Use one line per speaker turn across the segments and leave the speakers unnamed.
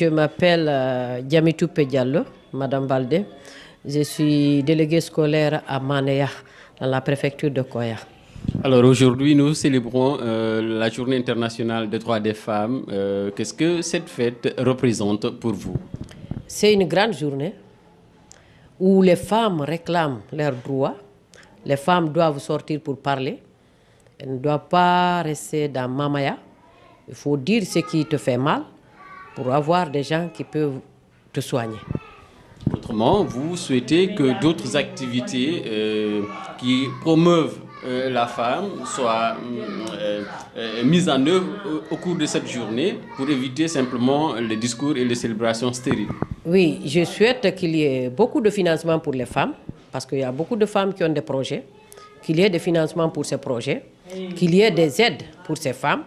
Je m'appelle euh, Diamitou Pediallo, Madame Baldé. Je suis déléguée scolaire à Manéa, dans la préfecture de Koya.
Alors aujourd'hui, nous célébrons euh, la Journée internationale des droits des femmes. Euh, qu'est-ce que cette fête représente pour vous
C'est une grande journée où les femmes réclament leurs droits. Les femmes doivent sortir pour parler. Elles ne doivent pas rester dans Mamaya. Il faut dire ce qui te fait mal pour avoir des gens qui peuvent te soigner.
Autrement, vous souhaitez que d'autres activités euh, qui promeuvent euh, la femme soient euh, mises en œuvre au, cours de cette journée pour éviter simplement les discours et les célébrations stériles.
Oui, je souhaite qu'il y ait beaucoup de financement pour les femmes, parce qu'il y a beaucoup de femmes qui ont des projets, qu'il y ait des financements pour ces projets, qu'il y ait des aides pour ces femmes,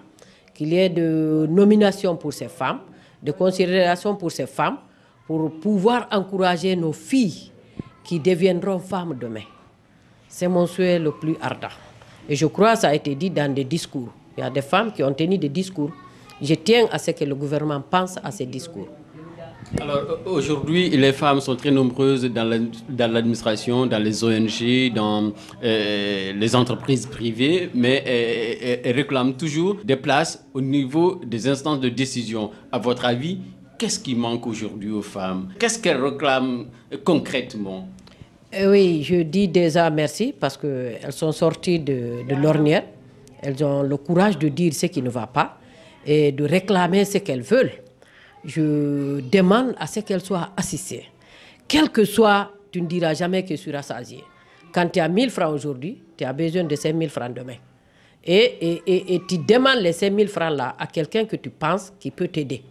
qu'il y ait de nominations pour ces femmes, de considération pour ces femmes, pour pouvoir encourager nos filles qui deviendront femmes demain. C'est mon souhait le plus ardent. Et je crois que ça a été dit dans des discours. Il y a des femmes qui ont tenu des discours. Je tiens à ce que le gouvernement pense à ces discours.
Alors aujourd'hui, les femmes sont très nombreuses dans l'administration, dans les ONG, dans euh, les entreprises privées, mais elles réclament toujours des places au niveau des instances de décision. À votre avis, qu'est-ce qui manque aujourd'hui aux femmes Qu'est-ce qu'elles réclament concrètement
eh Oui, je dis déjà merci parce qu'elles sont sorties de, de l'ornière. Elles ont le courage de dire ce qui ne va pas et de réclamer ce qu'elles veulent je demande à ce qu'elle soit assistée. Quel que soit, tu ne diras jamais que tu seras Quand tu as 1000 francs aujourd'hui, tu as besoin de 5000 000 francs demain. Et, et, tu demandes les 5000 francs-là à quelqu'un que tu penses qui peut t'aider.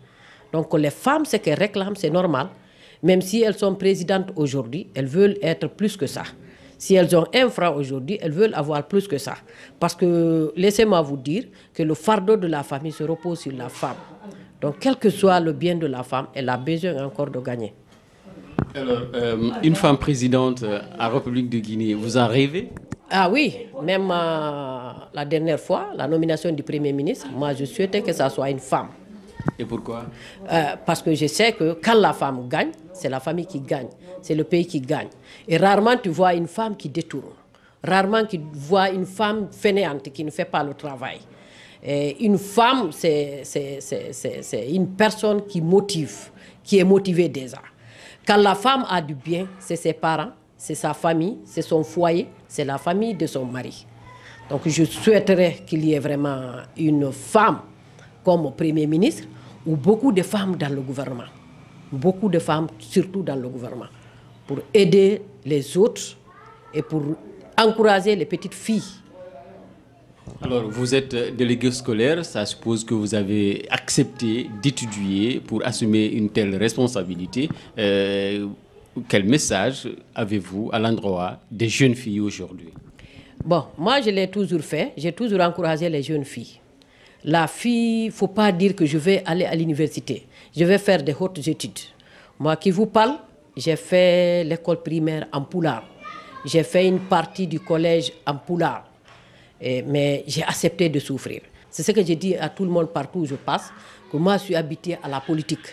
Donc les femmes, ce qu'elles réclament, c'est normal. Même si elles sont présidentes aujourd'hui, elles veulent être plus que ça. Si elles ont un franc aujourd'hui, elles veulent avoir plus que ça. Parce que, laissez-moi vous dire que le fardeau de la famille se repose sur la femme. Donc, quel que soit le bien de la femme, elle a besoin encore de gagner.
Alors, euh, une femme présidente euh, à République de Guinée, vous en rêvez
Ah oui, même euh, la dernière fois, la nomination du Premier ministre, moi je souhaitais que ça soit une femme. Et pourquoi Parce que je sais que quand la femme gagne, c'est la famille qui gagne, c'est le pays qui gagne. Et rarement tu vois une femme qui détourne, rarement tu vois une femme fainéante qui ne fait pas le travail une femme, c'est une personne qui motive, qui est motivée déjà. Quand la femme a du bien, c'est ses parents, c'est sa famille, c'est son foyer, c'est la famille de son mari. Donc je souhaiterais qu'il y ait vraiment une femme comme Premier ministre ou beaucoup de femmes dans le gouvernement. Beaucoup de femmes, surtout dans le gouvernement, pour aider les autres et pour encourager les petites filles
alors, vous êtes euh, délégué scolaire, ça suppose que vous avez accepté d'étudier pour assumer une telle responsabilité. Euh, quel message avez-vous à l'endroit des jeunes filles aujourd'hui
Bon, moi je l'ai toujours fait, j'ai toujours encouragé les jeunes filles. La fille, il ne faut pas dire que je vais aller à l'université, je vais faire des hautes études. Moi qui vous parle, j'ai fait l'école primaire en Poulard, j'ai fait une partie du collège en Poulard mais j'ai accepté de souffrir. C'est ce que j'ai dit à tout le monde partout où je passe, que moi je suis habituée à la politique,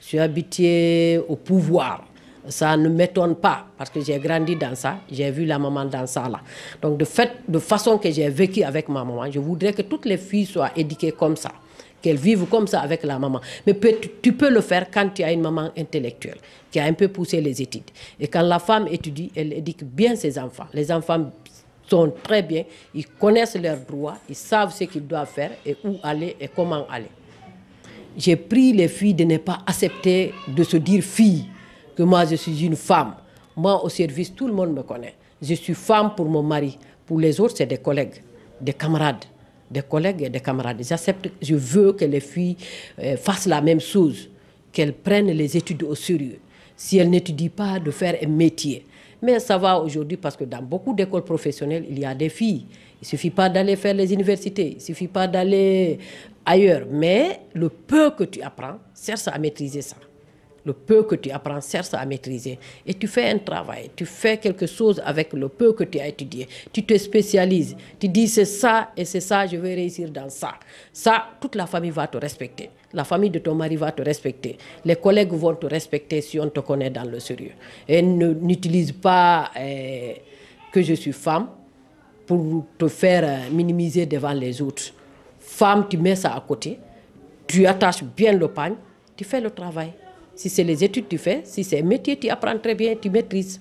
je suis habituée au pouvoir. Ça ne m'étonne pas parce que j'ai grandi dans ça, j'ai vu la maman dans ça là. Donc de fait, de façon que j'ai vécu avec ma maman, je voudrais que toutes les filles soient éduquées comme ça qu'elles vivent comme ça avec la maman. Mais tu peux le faire quand tu as une maman intellectuelle qui a un peu poussé les études. Et quand la femme étudie, elle éduque bien ses enfants. Les enfants sont très bien, ils connaissent leurs droits, ils savent ce qu'ils doivent faire et où aller et comment aller. J'ai pris les filles de ne pas accepter de se dire fille, que moi je suis une femme. Moi au service, tout le monde me connaît. Je suis femme pour mon mari. Pour les autres, c'est des collègues, des camarades, des collègues et des camarades. J'accepte, je veux que les filles euh, fassent la même chose, qu'elles prennent les études au sérieux. Si elles n'étudient pas, de faire un métier mais ça va aujourd'hui parce que dans beaucoup d'écoles professionnelles, il y a des filles. Il ne suffit pas d'aller faire les universités, il ne suffit pas d'aller ailleurs. Mais le peu que tu apprends sert à maîtriser ça le peu que tu apprends, cherche à maîtriser. Et tu fais un travail, tu fais quelque chose avec le peu que tu as étudié. Tu te spécialises, tu dis c'est ça et c'est ça, je vais réussir dans ça. Ça, toute la famille va te respecter. La famille de ton mari va te respecter. Les collègues vont te respecter si on te connaît dans le sérieux. Et n'utilise pas eh, que je suis femme pour te faire euh, minimiser devant les autres. Femme, tu mets ça à côté, tu attaches bien le pagne, tu fais le travail. Si c'est les études, tu fais. Si c'est un métier, tu apprends très bien, tu maîtrises.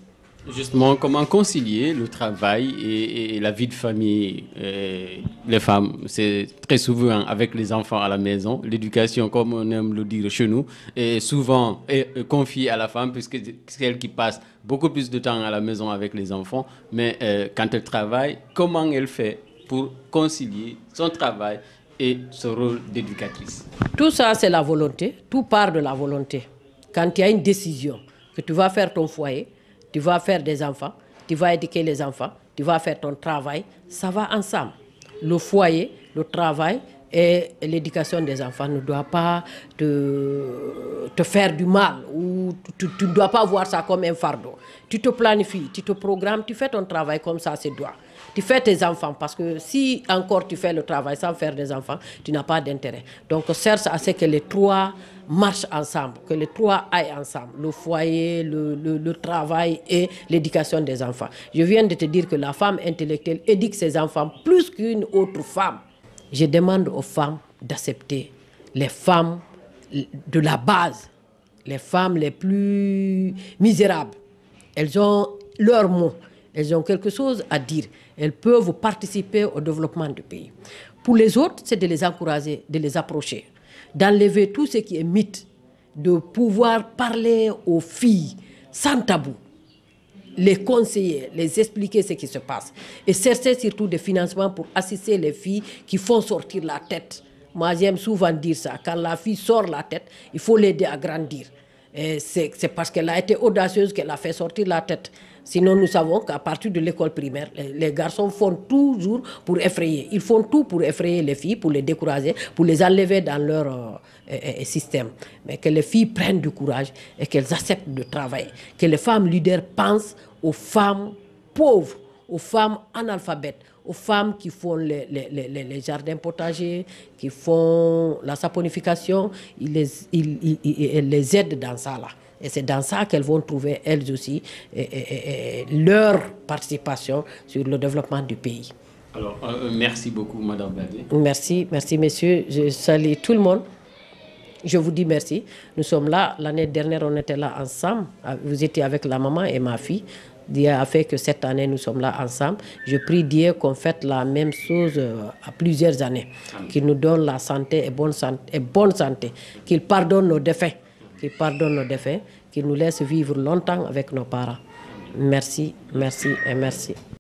Justement, comment concilier le travail et, la vie de famille euh, Les femmes, c'est très souvent avec les enfants à la maison. L'éducation, comme on aime le dire chez nous, est souvent euh, confiée à la femme puisque c'est elle qui passe beaucoup plus de temps à la maison avec les enfants. Mais euh, quand elle travaille, comment elle fait pour concilier son travail et son rôle d'éducatrice
Tout ça, c'est la volonté. Tout part de la volonté. Quand il y a une décision que tu vas faire ton foyer, tu vas faire des enfants, tu vas éduquer les enfants, tu vas faire ton travail, ça va ensemble. Le foyer, le travail, et l'éducation des enfants ne doit pas te, faire du mal ou tu ne dois pas voir ça comme un fardeau. Tu te planifies, tu te programmes, tu fais ton travail comme ça, c'est droit. Tu fais tes enfants parce que si encore tu fais le travail sans faire des enfants, tu n'as pas d'intérêt. Donc cherche à ce que les trois marchent ensemble, que les trois aillent ensemble, le foyer, le, le travail et l'éducation des enfants. Je viens de te dire que la femme intellectuelle éduque ses enfants plus qu'une autre femme. Je demande aux femmes d'accepter les femmes de la base, les femmes les plus misérables. Elles ont leur mot, elles ont quelque chose à dire. Elles peuvent participer au développement du pays. Pour les autres, c'est de les encourager, de les approcher, d'enlever tout ce qui est mythe, de pouvoir parler aux filles sans tabou les conseiller, les expliquer ce qui se passe. Et chercher surtout des financements pour assister les filles qui font sortir la tête. Moi, j'aime souvent dire ça. Quand la fille sort la tête, il faut l'aider à grandir. C'est parce qu'elle a été audacieuse qu'elle a fait sortir la tête. Sinon, nous savons qu'à partir de l'école primaire, les garçons font toujours pour effrayer. Ils font tout pour effrayer les filles, pour les décourager, pour les enlever dans leur euh, euh, euh, système. Mais que les filles prennent du courage et qu'elles acceptent de travailler. Que les femmes leaders pensent aux femmes pauvres, aux femmes analphabètes, aux femmes qui font les, les, les, jardins potagers, qui font la saponification, ils ils, ils les aident dans ça là. Et c'est dans ça qu'elles vont trouver, elles aussi, leur participation sur le développement du pays.
Alors, euh, euh, merci beaucoup, Madame Bavé.
Merci, merci, messieurs. Je salue tout le monde. Je vous dis merci. Nous sommes là. L'année dernière, on était là ensemble. Vous étiez avec la maman et ma fille. Dieu a fait que cette année, nous sommes là ensemble. Je prie Dieu qu'on fasse la même chose euh, à plusieurs années. Qu'il nous donne la santé et bonne santé, et bonne santé. qu'il pardonne nos défaits qui pardonne nos défunts, qui nous laisse vivre longtemps avec nos parents. Merci, merci et merci.